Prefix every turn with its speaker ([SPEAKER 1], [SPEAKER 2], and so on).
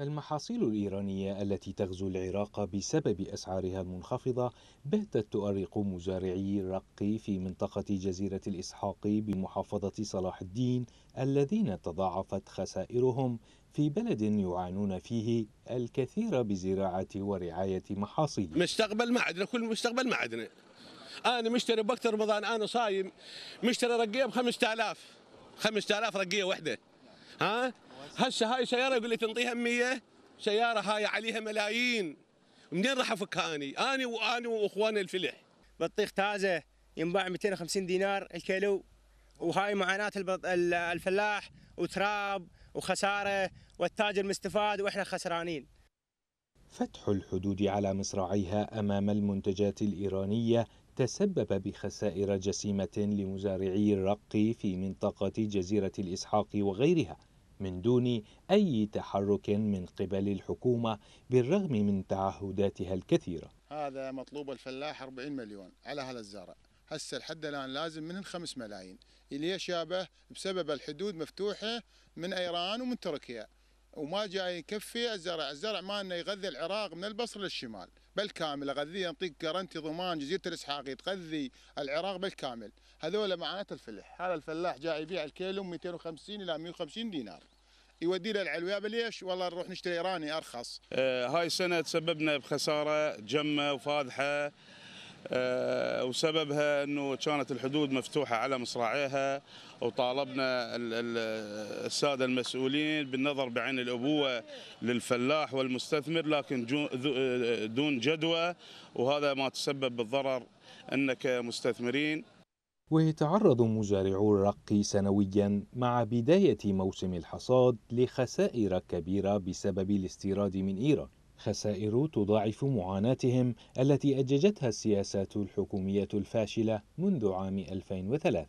[SPEAKER 1] المحاصيل الإيرانية التي تغزو العراق بسبب أسعارها المنخفضة باتت تؤرق مزارعي الرق في منطقة جزيرة الإسحاق بمحافظة صلاح الدين الذين تضاعفت خسائرهم في بلد
[SPEAKER 2] يعانون فيه الكثير بزراعة ورعاية محاصيل مستقبل عندنا كل مستقبل عندنا أنا مشتري بوقت رمضان أنا صايم مشتري رقية ب 5000 5000 رقية وحدة ها هسه هاي سياره يقول لي تنطيها 100 سياره هاي عليها ملايين منين راح افكها اني؟ اني واني واخواني الفلح بطيخ تازه
[SPEAKER 3] ينباع 250 دينار الكيلو وهاي معاناه الفلاح وتراب وخساره والتاجر مستفاد واحنا خسرانين.
[SPEAKER 1] فتح الحدود على مصراعيها امام المنتجات الايرانيه تسبب بخسائر جسيمه لمزارعي الرق في منطقه جزيره الاسحاق وغيرها. من دون أي تحرك من قبل الحكومة بالرغم من تعهداتها الكثيرة
[SPEAKER 4] هذا مطلوب الفلاح 40 مليون على هذا الزرع هسه لحد الآن لازم من 5 ملايين اللي شابه بسبب الحدود مفتوحة من إيران ومن تركيا وما جاي يكفي الزرع، الزرع مالنا يغذي العراق من البصر للشمال بالكامل اغذيه نعطيك جرنتي ضمان جزيره الاسحاق تغذي العراق بالكامل، هذول معناته الفلح، هذا الفلاح جاي يبيع الكيلو 250 الى 150 دينار. يودي له العلويه ليش؟ والله نروح نشتري ايراني ارخص.
[SPEAKER 5] آه هاي السنه تسببنا بخساره جمه وفاضحه آه، وسببها انه كانت الحدود مفتوحه على مصراعيها وطالبنا الساده المسؤولين بالنظر بعين الابوه للفلاح والمستثمر لكن آه، دون جدوى وهذا ما تسبب بالضرر انك مستثمرين
[SPEAKER 1] ويتعرض مزارعو الرق سنويا مع بدايه موسم الحصاد لخسائر كبيره بسبب الاستيراد من ايران خسائر تضاعف معاناتهم التي أججتها السياسات الحكومية الفاشلة منذ عام 2003